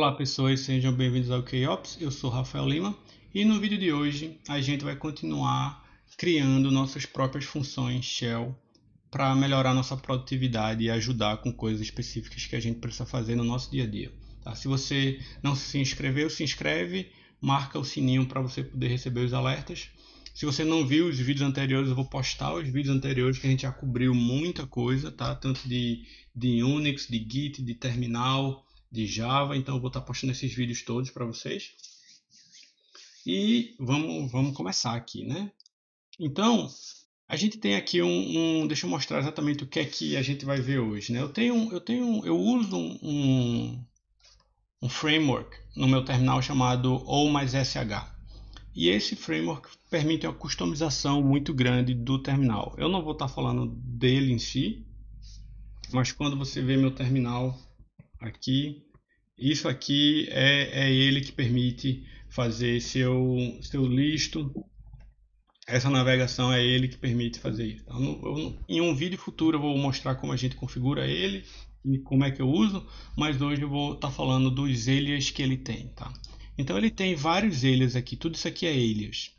Olá pessoas, sejam bem-vindos ao KOps, eu sou Rafael Lima e no vídeo de hoje a gente vai continuar criando nossas próprias funções shell para melhorar nossa produtividade e ajudar com coisas específicas que a gente precisa fazer no nosso dia a dia. Tá? Se você não se inscreveu, se inscreve, marca o sininho para você poder receber os alertas. Se você não viu os vídeos anteriores, eu vou postar os vídeos anteriores que a gente já cobriu muita coisa, tá? Tanto de, de Unix, de Git, de terminal, de Java, então eu vou estar postando esses vídeos todos para vocês. E vamos, vamos começar aqui, né? Então, a gente tem aqui um, um, Deixa eu mostrar exatamente o que é que a gente vai ver hoje. Né? Eu tenho. Eu tenho. Eu uso um, um, um framework no meu terminal chamado O mais SH. E esse framework permite uma customização muito grande do terminal. Eu não vou estar falando dele em si, mas quando você vê meu terminal, aqui. Isso aqui é, é ele que permite fazer seu, seu listo. Essa navegação é ele que permite fazer isso. Então, eu, em um vídeo futuro eu vou mostrar como a gente configura ele e como é que eu uso, mas hoje eu vou estar tá falando dos elias que ele tem, tá? Então ele tem vários elias aqui, tudo isso aqui é elias.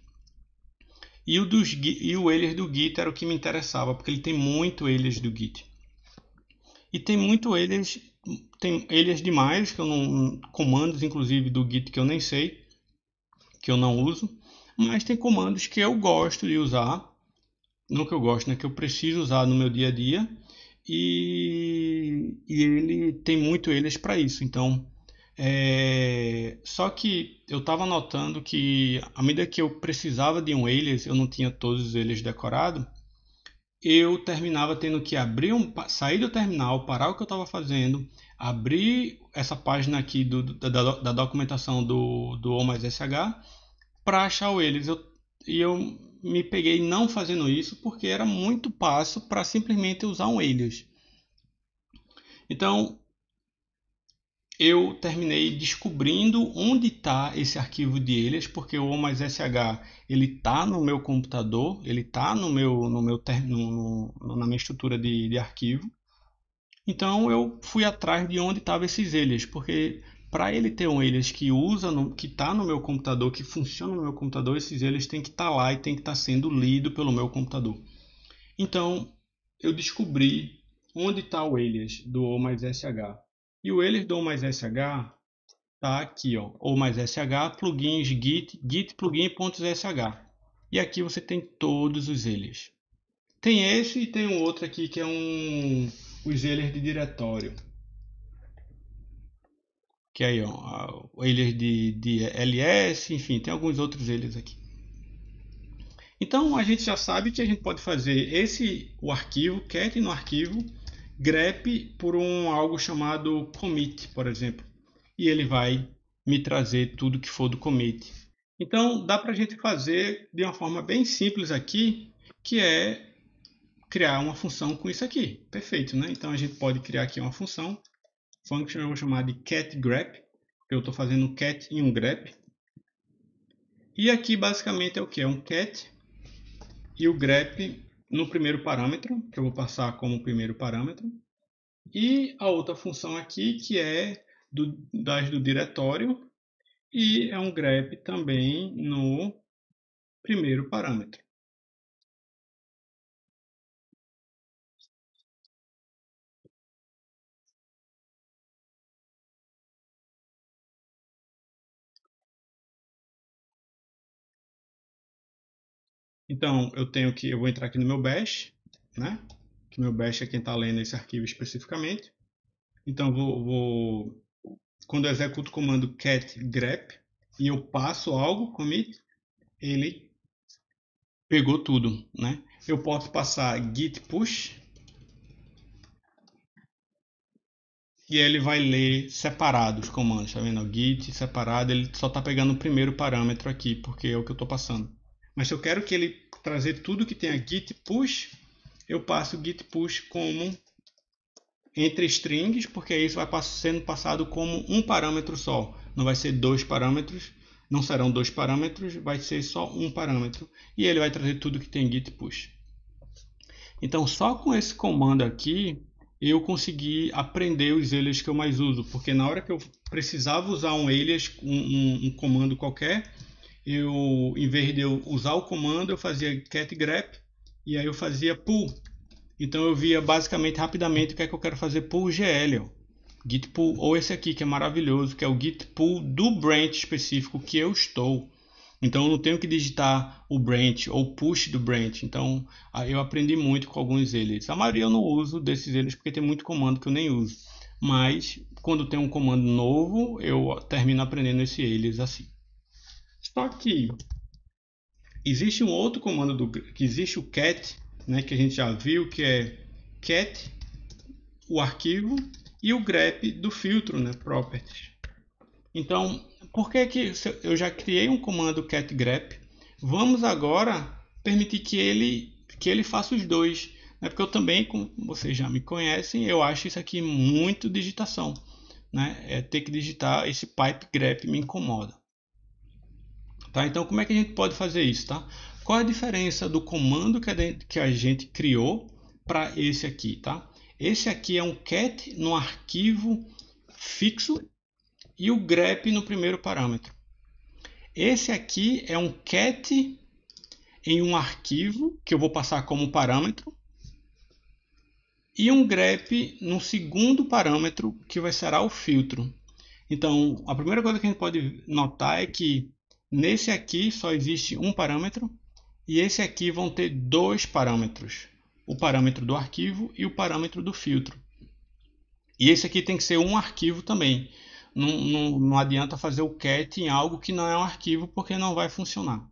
E o, dos, e o Elias do Git era o que me interessava, porque ele tem muito Elias do Git. E tem muito Elias tem ilhas demais, que eu não comandos inclusive do Git que eu nem sei, que eu não uso, mas tem comandos que eu gosto de usar, no que eu gosto, né, que eu preciso usar no meu dia a dia, e, e ele tem muito eles para isso. Então, é, só que eu estava notando que à medida que eu precisava de um alias, eu não tinha todos eles decorados eu terminava tendo que abrir um, sair do terminal, parar o que eu estava fazendo, abrir essa página aqui do, da, da, documentação do, do O mais SH para achar o eles. Eu, e eu me peguei não fazendo isso porque era muito passo para simplesmente usar um eles. Então, eu terminei descobrindo onde está esse arquivo de Elias, porque o O mais SH ele está no meu computador, ele está no meu, no meu no, no, na minha estrutura de, de arquivo. Então eu fui atrás de onde estavam esses Elias, porque para ele ter um Elias que usa, no, que está no meu computador, que funciona no meu computador, esses Elias tem que estar tá lá e tem que estar tá sendo lido pelo meu computador. Então eu descobri onde está o Elias do O mais SH e o Elerdon mais SH está aqui, ó, ou mais SH, plugins git, git plugin.sh. E aqui você tem todos os eles. Tem esse e tem um outro aqui que é um os eles de diretório. Que aí, ó, eles de, de LS, enfim, tem alguns outros eles aqui. Então a gente já sabe que a gente pode fazer esse o arquivo, cat no arquivo grep por um algo chamado commit, por exemplo, e ele vai me trazer tudo que for do commit. Então, dá para a gente fazer de uma forma bem simples aqui, que é criar uma função com isso aqui. Perfeito, né? Então, a gente pode criar aqui uma função, function eu vou chamar de catgrep, eu estou fazendo um cat em um grep. E aqui, basicamente, é o que? É um cat e o grep no primeiro parâmetro, que eu vou passar como primeiro parâmetro, e a outra função aqui que é do, das do diretório e é um grep também no primeiro parâmetro. Então, eu tenho que, eu vou entrar aqui no meu bash, né? Que meu bash é quem está lendo esse arquivo especificamente. Então, vou, vou quando eu executo o comando cat grep e eu passo algo, commit, ele pegou tudo, né? Eu posso passar git push e ele vai ler separado os comandos, tá vendo? Git separado, ele só está pegando o primeiro parâmetro aqui, porque é o que eu estou passando. Mas se eu quero que ele trazer tudo que tenha git push, eu passo git push como entre strings, porque isso vai sendo passado como um parâmetro só. Não vai ser dois parâmetros, não serão dois parâmetros, vai ser só um parâmetro. E ele vai trazer tudo que tem git push. Então, só com esse comando aqui, eu consegui aprender os alias que eu mais uso, porque na hora que eu precisava usar um alias, um, um, um comando qualquer, eu, em vez de eu usar o comando, eu fazia cat grep e aí eu fazia pull. Então eu via basicamente rapidamente o que é que eu quero fazer pull GL, ó. git pull ou esse aqui que é maravilhoso, que é o git pull do branch específico que eu estou. Então eu não tenho que digitar o branch ou push do branch. Então eu aprendi muito com alguns eles. A maioria eu não uso desses eles porque tem muito comando que eu nem uso. Mas quando tem um comando novo, eu termino aprendendo esse eles assim. Só que existe um outro comando do, que existe o cat, né, que a gente já viu, que é cat, o arquivo, e o grep do filtro, né, properties. Então, por que, que eu já criei um comando cat grep? Vamos agora permitir que ele, que ele faça os dois. Né? Porque eu também, como vocês já me conhecem, eu acho isso aqui muito digitação. Né? É ter que digitar esse pipe grep me incomoda. Tá? Então, como é que a gente pode fazer isso? Tá? Qual é a diferença do comando que a gente criou para esse aqui? Tá? Esse aqui é um cat no arquivo fixo e o grep no primeiro parâmetro. Esse aqui é um cat em um arquivo que eu vou passar como parâmetro e um grep no segundo parâmetro que vai ser o filtro. Então, a primeira coisa que a gente pode notar é que Nesse aqui só existe um parâmetro e esse aqui vão ter dois parâmetros, o parâmetro do arquivo e o parâmetro do filtro. E esse aqui tem que ser um arquivo também. Não, não, não adianta fazer o cat em algo que não é um arquivo porque não vai funcionar.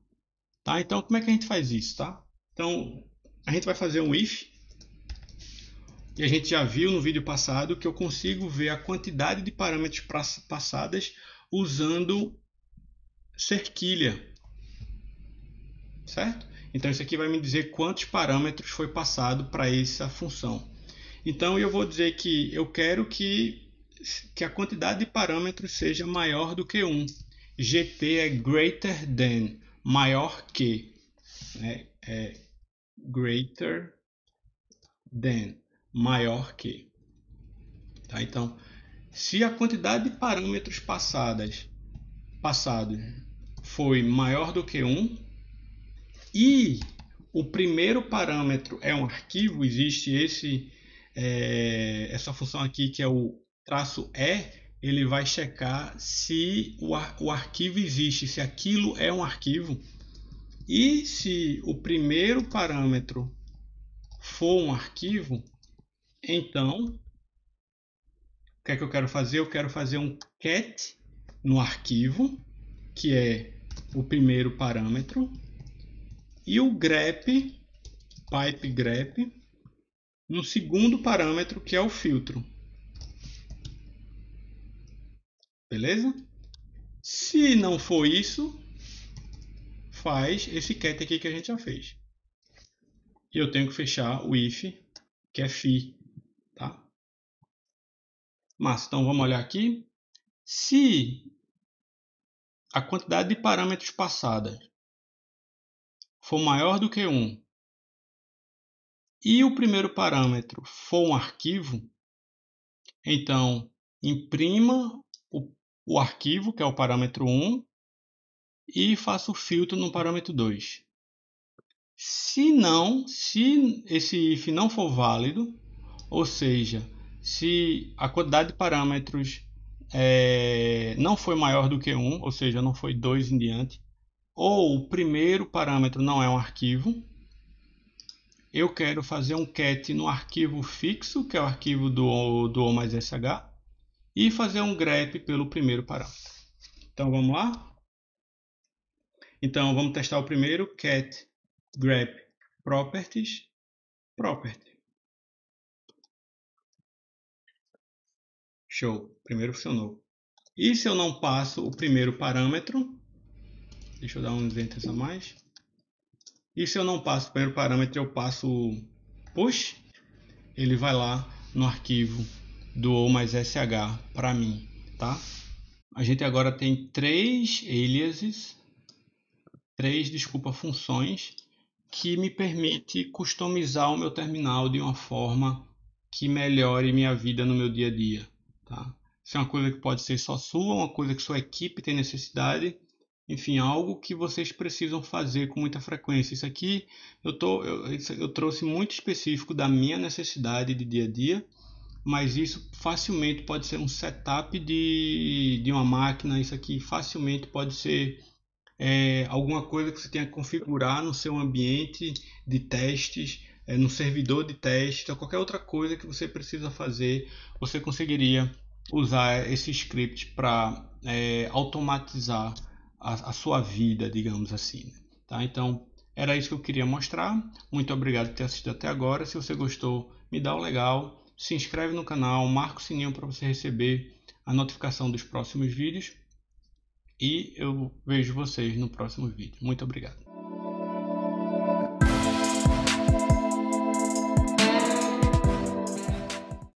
Tá? Então como é que a gente faz isso? Tá? Então a gente vai fazer um if e a gente já viu no vídeo passado que eu consigo ver a quantidade de parâmetros passadas usando cerquilha, certo? Então isso aqui vai me dizer quantos parâmetros foi passado para essa função. Então eu vou dizer que eu quero que, que a quantidade de parâmetros seja maior do que 1. GT é greater than, maior que. Né? É greater than, maior que. Tá? Então, se a quantidade de parâmetros passadas, passados foi maior do que 1 e o primeiro parâmetro é um arquivo, existe esse é, essa função aqui que é o traço E, ele vai checar se o, ar, o arquivo existe, se aquilo é um arquivo. E se o primeiro parâmetro for um arquivo, então o que é que eu quero fazer? Eu quero fazer um cat no arquivo, que é o primeiro parâmetro e o grep, pipe grep, no segundo parâmetro que é o filtro. Beleza? Se não for isso, faz esse cat aqui que a gente já fez. E eu tenho que fechar o if, que é fi. Tá? Mas, então vamos olhar aqui. Se a quantidade de parâmetros passada for maior do que 1 e o primeiro parâmetro for um arquivo, então imprima o, o arquivo, que é o parâmetro 1, e faça o filtro no parâmetro 2. Se não, se esse if não for válido, ou seja, se a quantidade de parâmetros é, não foi maior do que 1, ou seja, não foi 2 em diante, ou o primeiro parâmetro não é um arquivo, eu quero fazer um cat no arquivo fixo, que é o arquivo do, do O mais SH, e fazer um grep pelo primeiro parâmetro. Então vamos lá? Então vamos testar o primeiro, cat grep properties property. Show, primeiro funcionou. E se eu não passo o primeiro parâmetro? Deixa eu dar um enters a mais. E se eu não passo o primeiro parâmetro, eu passo o push. Ele vai lá no arquivo do O mais SH para mim, tá? A gente agora tem três aliases, três, desculpa, funções que me permite customizar o meu terminal de uma forma que melhore minha vida no meu dia a dia. Tá? Se é uma coisa que pode ser só sua, uma coisa que sua equipe tem necessidade, enfim, algo que vocês precisam fazer com muita frequência. Isso aqui eu, tô, eu, eu trouxe muito específico da minha necessidade de dia a dia, mas isso facilmente pode ser um setup de, de uma máquina, isso aqui facilmente pode ser é, alguma coisa que você tenha que configurar no seu ambiente de testes, é, no servidor de teste, ou então qualquer outra coisa que você precisa fazer, você conseguiria usar esse script para é, automatizar a, a, sua vida, digamos assim. Tá? Então, era isso que eu queria mostrar. Muito obrigado por ter assistido até agora. Se você gostou, me dá o um legal, se inscreve no canal, marca o sininho para você receber a notificação dos próximos vídeos. E eu vejo vocês no próximo vídeo. Muito obrigado.